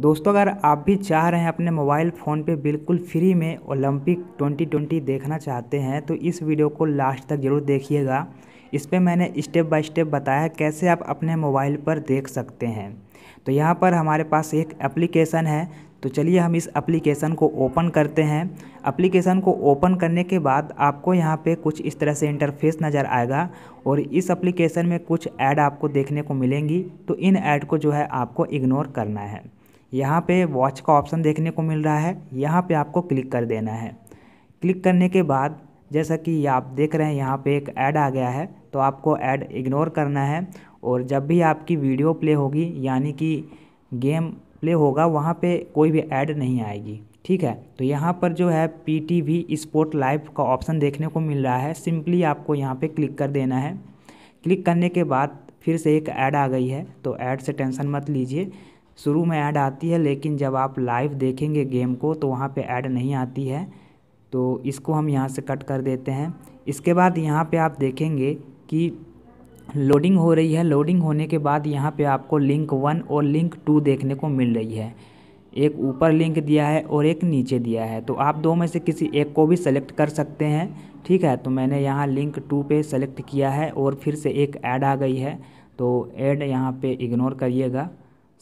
दोस्तों अगर आप भी चाह रहे हैं अपने मोबाइल फ़ोन पे बिल्कुल फ्री में ओलंपिक 2020 देखना चाहते हैं तो इस वीडियो को लास्ट तक ज़रूर देखिएगा इस पर मैंने स्टेप बाय स्टेप बताया कैसे आप अपने मोबाइल पर देख सकते हैं तो यहाँ पर हमारे पास एक एप्लीकेशन है तो चलिए हम इस एप्लीकेशन को ओपन करते हैं एप्लीकेशन को ओपन करने के बाद आपको यहाँ पे कुछ इस तरह से इंटरफेस नज़र आएगा और इस एप्लीकेशन में कुछ ऐड आपको देखने को मिलेंगी तो इन ऐड को जो है आपको इग्नोर करना है यहाँ पे वॉच का ऑप्शन देखने को मिल रहा है यहाँ पे आपको क्लिक कर देना है क्लिक करने के बाद जैसा कि आप देख रहे हैं यहाँ पे एक ऐड आ गया है तो आपको ऐड इग्नोर करना है और जब भी आपकी वीडियो प्ले होगी यानी कि गेम प्ले होगा वहाँ पे कोई भी ऐड नहीं आएगी ठीक है तो यहाँ पर जो है P T V sport live का ऑप्शन देखने को मिल रहा है सिंपली आपको यहाँ पे क्लिक कर देना है क्लिक करने के बाद फिर से एक ऐड आ गई है तो ऐड से टेंशन मत लीजिए शुरू में ऐड आती है लेकिन जब आप लाइव देखेंगे गेम को तो वहाँ पे ऐड नहीं आती है तो इसको हम यहाँ से कट कर देते हैं इसके बाद यहाँ पे आप देखेंगे कि लोडिंग हो रही है लोडिंग होने के बाद यहाँ पे आपको लिंक वन और लिंक टू देखने को मिल रही है एक ऊपर लिंक दिया है और एक नीचे दिया है तो आप दो में से किसी एक को भी सेलेक्ट कर सकते हैं ठीक है तो मैंने यहाँ लिंक टू पे सेलेक्ट किया है और फिर से एक ऐड आ गई है तो ऐड यहाँ पे इग्नोर करिएगा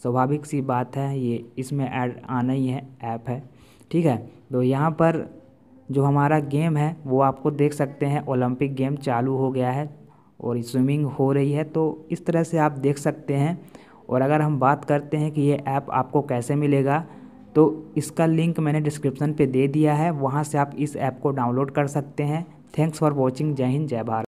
स्वाभाविक सी बात है ये इसमें ऐड आना ही है ऐप है ठीक है तो यहाँ पर जो हमारा गेम है वो आपको देख सकते हैं ओलंपिक गेम चालू हो गया है और स्विमिंग हो रही है तो इस तरह से आप देख सकते हैं और अगर हम बात करते हैं कि ये ऐप आपको कैसे मिलेगा तो इसका लिंक मैंने डिस्क्रिप्शन पे दे दिया है वहाँ से आप इस ऐप को डाउनलोड कर सकते हैं थैंक्स फॉर वॉचिंग जय हिंद जय भारत